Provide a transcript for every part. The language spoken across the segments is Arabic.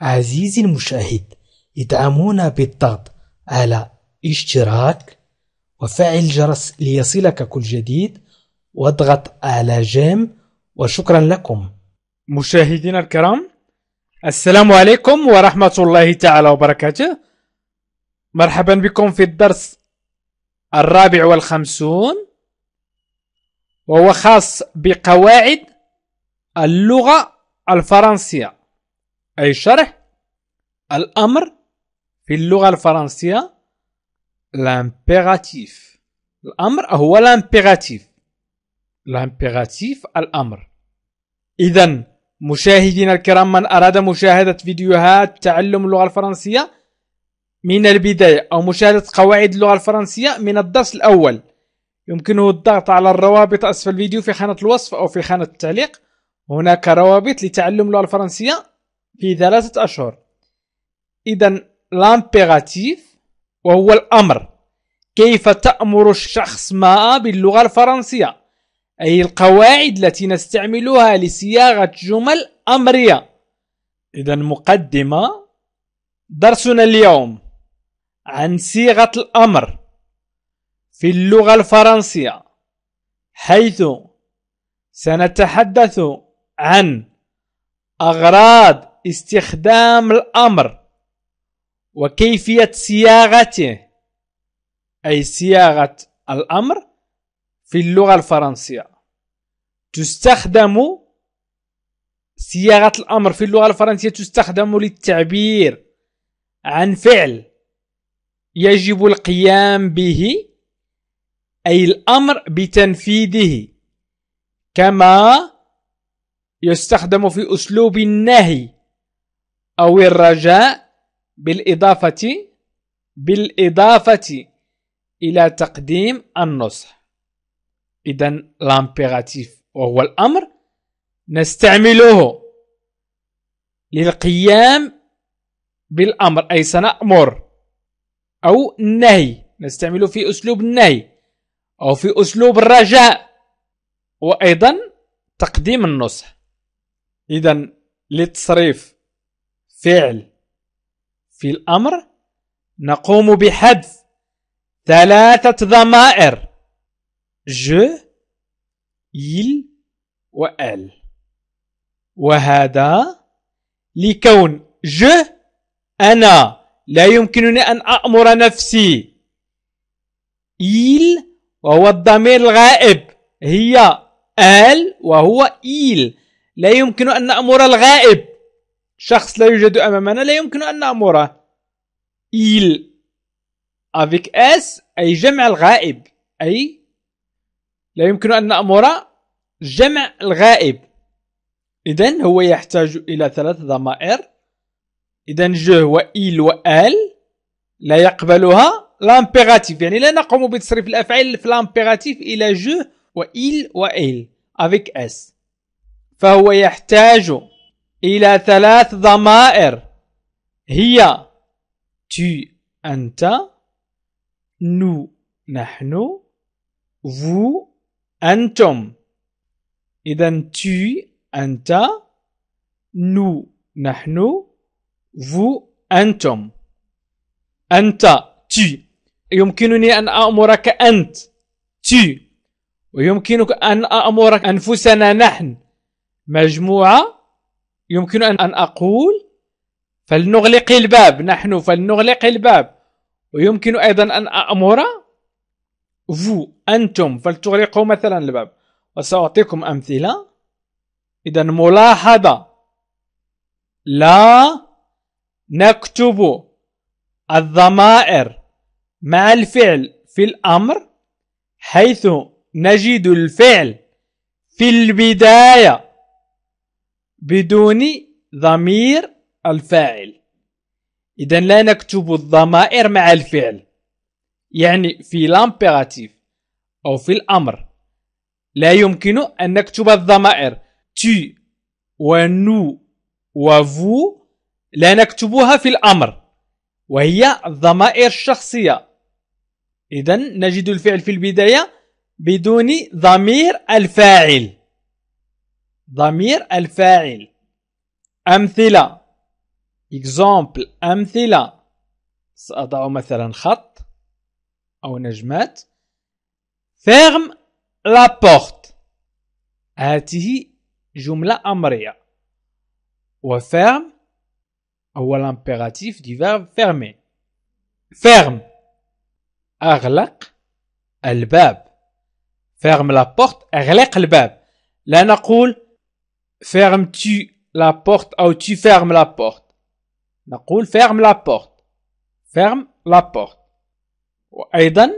عزيزي المشاهد ادعمونا بالضغط على اشتراك وفعل الجرس ليصلك كل جديد واضغط على جيم وشكرا لكم مشاهدينا الكرام السلام عليكم ورحمة الله تعالى وبركاته مرحبا بكم في الدرس الرابع والخمسون وهو خاص بقواعد اللغة الفرنسية أي شرح الأمر في اللغة الفرنسية لامبيراتيف الأمر هو لامبيراتيف لامبيراتيف الأمر إذا مشاهدينا الكرام من أراد مشاهدة فيديوهات تعلم اللغة الفرنسية من البداية أو مشاهدة قواعد اللغة الفرنسية من الدرس الأول يمكنه الضغط على الروابط أسفل الفيديو في خانة الوصف أو في خانة التعليق هناك روابط لتعلم اللغة الفرنسية في ثلاثة أشهر إذا لامبيراتيف وهو الأمر كيف تأمر الشخص ما باللغة الفرنسية أي القواعد التي نستعملها لصياغة جمل أمرية إذا مقدمة درسنا اليوم عن صيغة الأمر في اللغة الفرنسية حيث سنتحدث عن أغراض استخدام الأمر وكيفية صياغته أي صياغة الأمر في اللغة الفرنسية تستخدم صياغة الأمر في اللغة الفرنسية تستخدم للتعبير عن فعل يجب القيام به أي الأمر بتنفيذه كما يستخدم في أسلوب النهي أو الرجاء بالإضافة بالإضافة إلى تقديم النصح إذا لامبيراتيف وهو الأمر نستعمله للقيام بالأمر أي سنأمر أو النهي نستعمله في أسلوب النهي أو في أسلوب الرجاء وأيضا تقديم النصح إذا للتصريف فعل في الأمر نقوم بحذف ثلاثة ضمائر je و وال وهذا لكون ج أنا لا يمكنني أن أأمر نفسي إيل وهو الضمير الغائب هي آل وهو إيل لا يمكن أن نأمر الغائب شخص لا يوجد أمامنا لا يمكن أن نأمره ايل افيك اس أي جمع الغائب أي لا يمكن أن نامره جمع الغائب إذا هو يحتاج إلى ثلاث ضمائر إذا ج ايل وآل لا يقبلها لامبيراتيف يعني لا نقوم بتصريف الأفعال في لامبيراتيف إلى ج وايل وايل افيك اس فهو يحتاج إلى ثلاث ضمائر هي تي أنت نو نحن فو أنتم إذا تي أنت نو نحن فو أنتم أنت تي يمكنني أن أأمرك أنت تي ويمكنك أن أأمرك أنفسنا نحن مجموعة يمكن أن أقول فلنغلق الباب نحن فلنغلق الباب ويمكن أيضا أن أأمر فو أنتم فلتغلقوا مثلا الباب وسأعطيكم أمثلة إذا ملاحظة لا نكتب الضمائر مع الفعل في الأمر حيث نجد الفعل في البداية بدون ضمير الفاعل إذا لا نكتب الضمائر مع الفعل يعني في لامبيراتيف أو في الأمر لا يمكن أن نكتب الضمائر تي ونو وفو لا نكتبها في الأمر وهي الضمائر الشخصية إذا نجد الفعل في البداية بدون ضمير الفاعل ضمير الفاعل أمثلة إكزامبل أمثلة سأضع مثلا خط أو نجمات فيرم لا بورت هاته جملة أمرية وفيرم هو الامبيراتيف دي فيرب فيرمي فيرم أغلق الباب فيرم لا بورت أغلق الباب لا نقول ferme tu la porte ou tu fermes la porte نقول ferme la porte ferme la porte وأيضا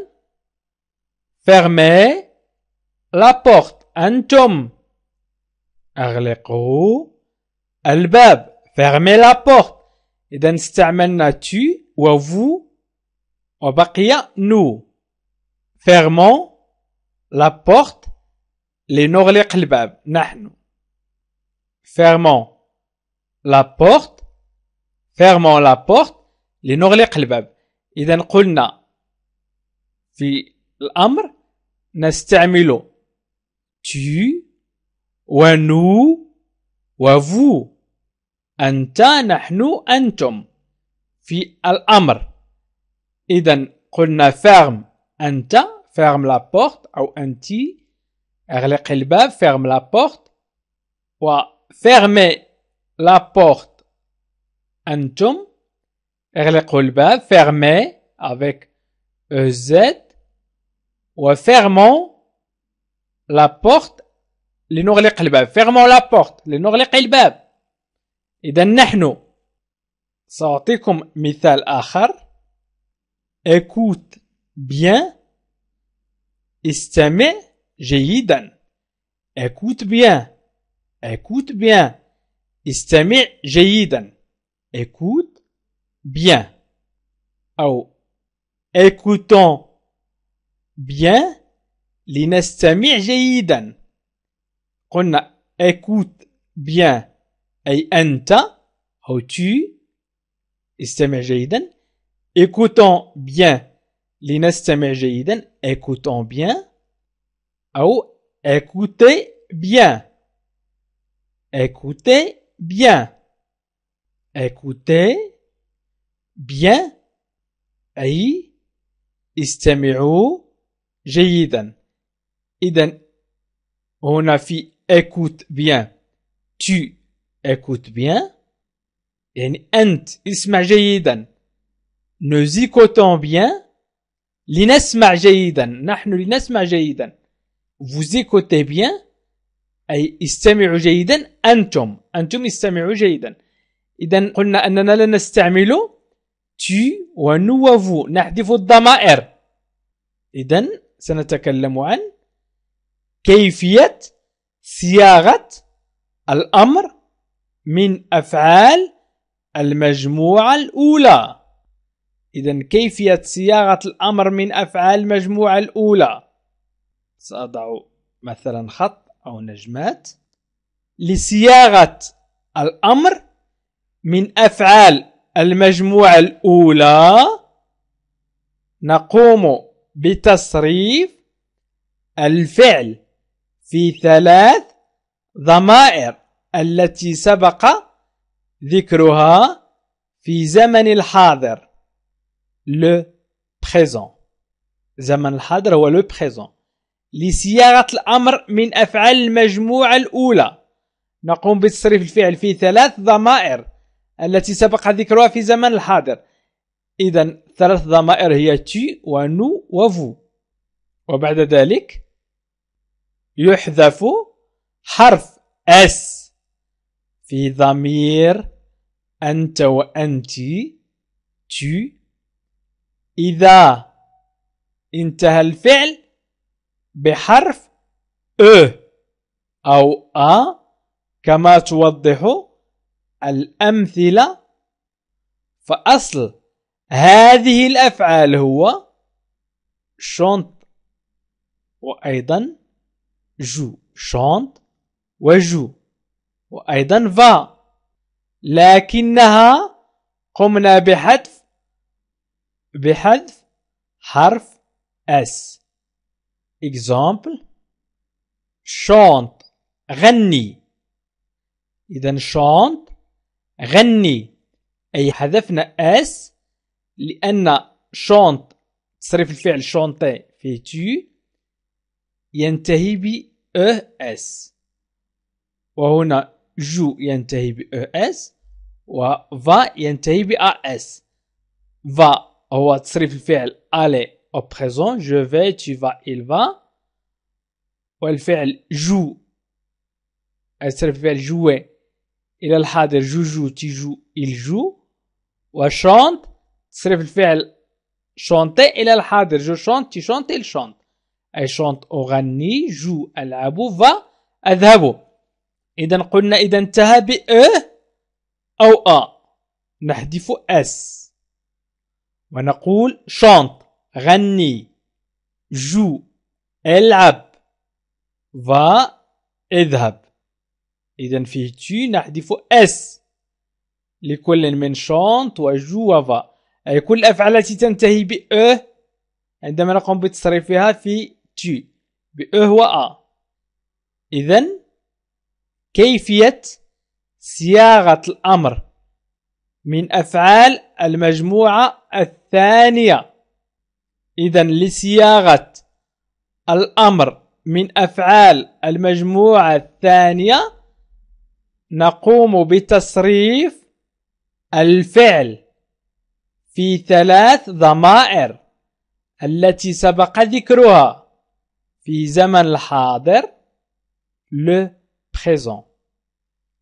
fermez la porte أنتم أغلقوا الباب fermez la porte إذا استعملنا tu à vous وبقي nous fermons la porte لنغلق الباب نحن fermons la porte fermons la porte لنغلق الباب إذا قلنا في الأمر نستعمل tu ونو وفو أنت نحن أنتم في الأمر إذا قلنا فارم أنت فارم لا بورت أو أنت اغلق الباب فارم لا بورت و fermez la porte. Antum, fermez avec e, Z. ou fermons la porte لنغلق الباب fermons la porte لنغلق الباب إذا نحن سأعطيكم مثال exemple, écoute bien استمع bien, écoute bien écoute bien estimez-vous bien écoute bien ou écoutons bien pour nous entendre bien écoute bien c'est toi ou tu écoute bien écoutons bien pour nous bien écoutons bien ou écoutez bien Écoutez bien. Écoutez bien. أي استمعوا جيدا. on هنا في écoute bien. Tu écoutes bien. يعني أنت اسمع جيدا. Nous écoutons bien. لنسمع جيدا. نحن لنسمع جيدا. Vous écoutez bien. أي استمعوا جيدا أنتم أنتم استمعوا جيدا إذا قلنا أننا لا نستعمل تي ونوفو نحذف الضمائر إذا سنتكلم عن كيفية صياغة الأمر من أفعال المجموعة الأولى إذا كيفية صياغة الأمر من أفعال المجموعة الأولى سأضع مثلا خط أو نجمات لصياغة الأمر من أفعال المجموعة الأولى نقوم بتصريف الفعل في ثلاث ضمائر التي سبق ذكرها في زمن الحاضر le présent زمن الحاضر هو le présent لصياغة الأمر من أفعال المجموعة الأولى نقوم بتصريف الفعل في ثلاث ضمائر التي سبق ذكرها في زمن الحاضر إذا ثلاث ضمائر هي تي ونو وفو وبعد ذلك يحذف حرف اس في ضمير انت وانت تي اذا انتهى الفعل بحرف أ أو أ كما توضح الأمثلة فأصل هذه الأفعال هو شونت وأيضا جو شونت وجو وأيضا فا لكنها قمنا بحذف بحذف حرف اس example شانت غني إذا شانت غني أي حذفنا اس لأن شانت تصريف الفعل شانتي في تي ينتهي ب اس e وهنا جو ينتهي ب اس e وفا ينتهي ب اس فا هو تصريف الفعل الي au présent je vais tu vas il va والفعل جو السلف الفعل جوي الى الحاضر جوجو تيجو الجو وشانت تصرف الفعل شانتي الى الحاضر جو شانت تشانت الشانت اي شانت اغني جو العب واذهب اذا قلنا اذا انتهى ب او ا نحذف اس ونقول شانت غني جو العب اذهب إذا فيه تي نحذف اس لكل من شونت وجو وفا أي كل الأفعال التي تنتهي ب أ e. عندما نقوم بتصريفها في تي ب أ e و أ إذا كيفية صياغة الأمر من أفعال المجموعة الثانية إذا لصياغة الأمر من أفعال المجموعة الثانية نقوم بتصريف الفعل في ثلاث ضمائر التي سبق ذكرها في زمن الحاضر لو بريزون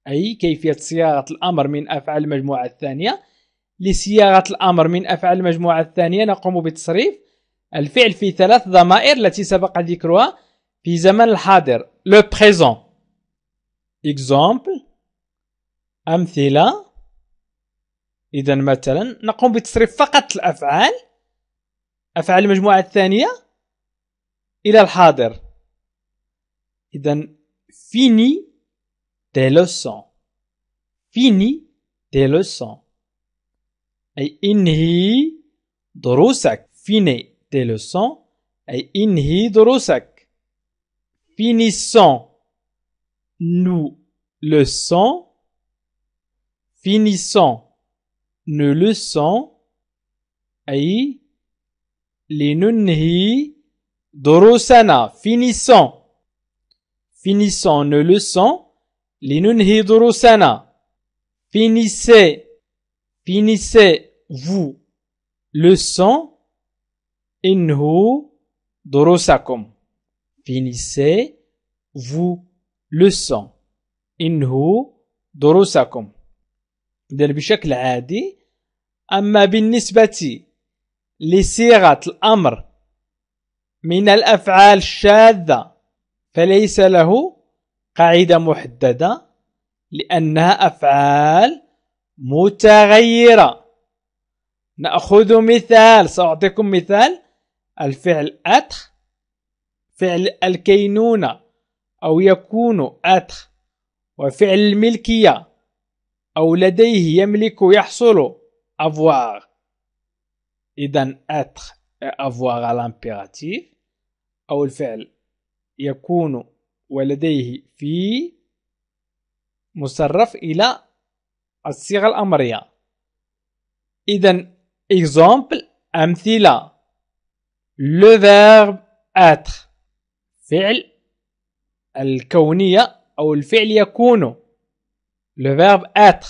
أي كيفية صياغة الأمر من أفعال المجموعة الثانية لصياغة الأمر من أفعال المجموعة الثانية نقوم بتصريف الفعل في ثلاث ضمائر التي سبق ذكرها في زمن الحاضر لو بريزون اكزامبل امثله اذا مثلا نقوم بتصريف فقط الافعال افعال المجموعه الثانيه الى الحاضر اذا فيني دي لوسون فيني دي لوسون اي انهي دروسك فيني tes leçons et inhi durusak. Finissons nous leçons. Finissons nous leçons. Et linunhi durusana. Finissons. Finissons nos leçons. Linunhi durusana. Finissez. Finissez vous leçons. إنه دروسكم Finissez vous leçons. إنه دروسكم إذن بشكل عادي أما بالنسبة لصيغة الأمر من الأفعال الشاذة فليس له قاعدة محددة لأنها أفعال متغيرة نأخذ مثال سأعطيكم مثال الفعل être فعل الكينونة أو يكون être وفعل الملكية أو لديه يملك يحصل avoir إذن être avoir à l'impératif أو الفعل يكون ولديه في مصرف إلى الصيغة الأمرية إذن example أمثلة لو فيرب اتر فعل الكونية أو الفعل يكون لو فيرب اتر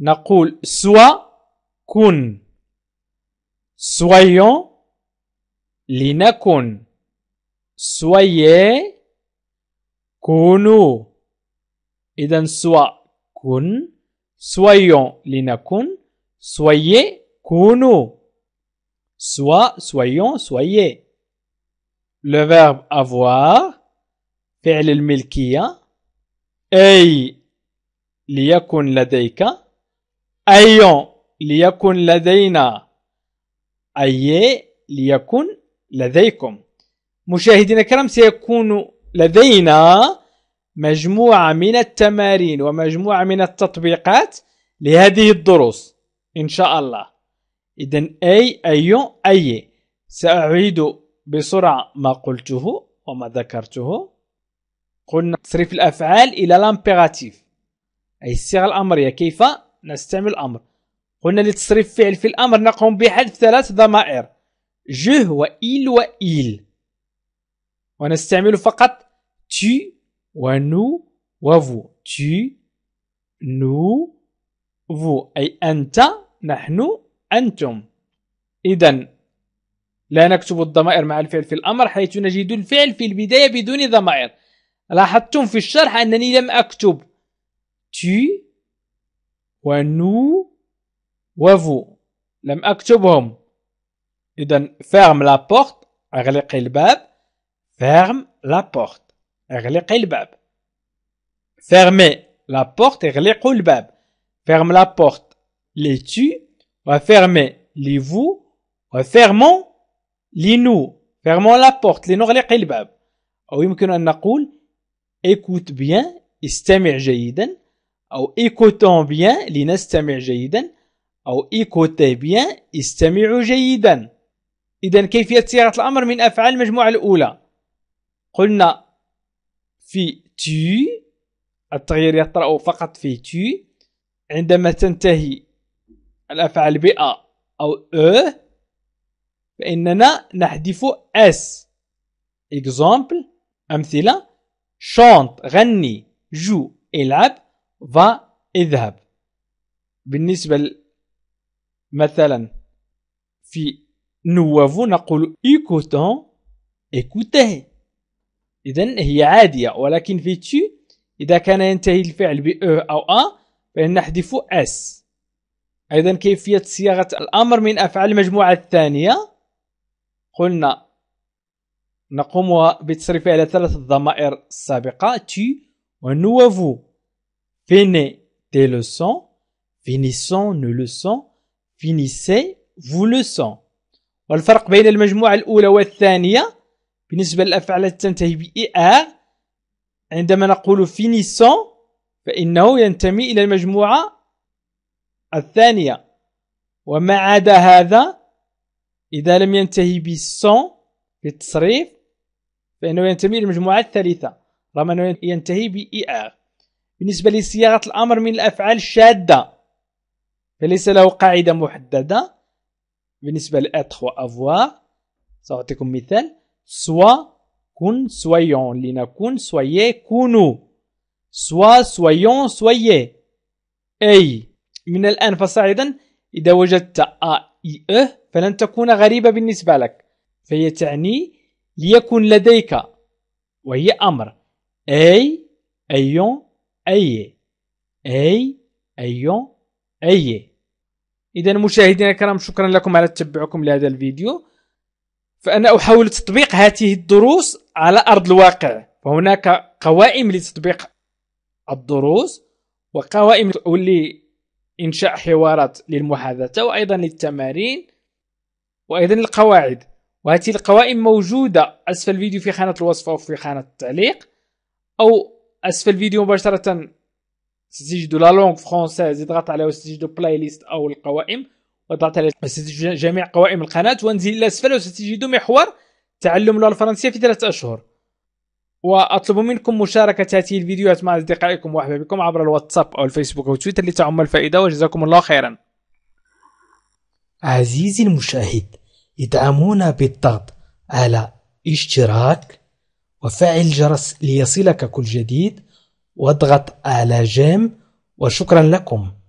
نقول سوا كن soyons لنكن soyez كونوا إذا سوا كن soyons لنكن soyez كونوا Soit, soyons, soyez. Le verbe avoir فعل الملكية أي ليكن لديك أيون, ليكن لدينا أي ليكن لديكم مشاهدينا الكرام سيكون لدينا مجموعة من التمارين ومجموعة من التطبيقات لهذه الدروس إن شاء الله إذا أي أي أي سأعيد بسرعة ما قلته وما ذكرته قلنا تصريف الأفعال إلى الأمبيراتيف أي الصيغة الأمرية كيف نستعمل الأمر قلنا لتصريف فعل في الأمر نقوم بحذف ثلاث ضمائر جه وإل وإل ونستعمل فقط نو ونو وفو تي نو فو أي أنت نحن أنتم إذا لا نكتب الضمائر مع الفعل في الأمر حيث نجد الفعل في البداية بدون ضمائر لاحظتم في الشرح أنني لم أكتب تي ونو وفو لم أكتبهم إذا فيرم la porte أغلقي الباب فيرم la porte أغلقي الباب فيرمي la porte اغلقوا الباب فيرم la porte les tu وفيرمي-لي-فو وفيرمون لي نو فيرمون لابورت لنغلق الباب أو يمكن أن نقول écoute bien استمع جيدا أو ايكوتون بيان لنستمع جيدا أو ايكوتي بيان استمعوا جيدا إذا كيفية صياغة الأمر من أفعال المجموعة الأولى قلنا في تي التغيير يطرأ فقط في تي عندما تنتهي الأفعال ب آه، أو أ فإننا نحذف اس example أمثلة شونت غني جو العب فا اذهب بالنسبة مثلا في نوافو نقول إيكوتون إيكوتيه إذا هي عادية ولكن في تي إذا كان ينتهي الفعل ب أو أ فنحذف اس أيضا كيفية صياغة الأمر من أفعال المجموعة الثانية قلنا نقوم بتصريفها على ثلاث الضمائر السابقة tu ونو vous finez tes leçons finissons nous leçons finissez vous leçons والفرق بين المجموعة الأولى والثانية بالنسبة للأفعال التي تنتهي ب er عندما نقول فينيسون فإنه ينتمي إلى المجموعة الثانية وما عدا هذا إذا لم ينتهي بالسون بالتصريف فإنه ينتمي للمجموعة الثالثة رغم أنه ينتهي بإي آر بالنسبة لصياغة الأمر من الأفعال الشاذة فليس له قاعدة محددة بالنسبة لأتخ وأفوار سأعطيكم مثال سوا كن سويون لنكون سويي كونوا سوا سويون سويي أي من الآن فصاعدا إذا وجدت أ إي أه فلن تكون غريبة بالنسبة لك فهي تعني ليكن لديك وهي أمر أي أيون أي أي أيون أي إذا مشاهدينا الكرام شكرا لكم على تتبعكم لهذا الفيديو فأنا أحاول تطبيق هذه الدروس على أرض الواقع فهناك قوائم لتطبيق الدروس وقوائم اللي انشاء حوارات للمحادثه وايضا للتمارين وايضا القواعد وهذه القوائم موجوده اسفل الفيديو في خانه الوصف او في خانه التعليق او اسفل الفيديو مباشره ستجد لا لونغ فرونسيز اضغط عليها وستجدوا بلاي ليست او القوائم اضغط على ستجدوا جميع قوائم القناه وانزل الى اسفل وستجد محور تعلم اللغه الفرنسيه في ثلاثة اشهر واطلب منكم مشاركه هذه الفيديوهات مع اصدقائكم واحبابكم عبر الواتساب او الفيسبوك او تويتر لتعم الفائده وجزاكم الله خيرا عزيزي المشاهد ادعمونا بالضغط على اشتراك وفعل الجرس ليصلك كل جديد واضغط على جيم وشكرا لكم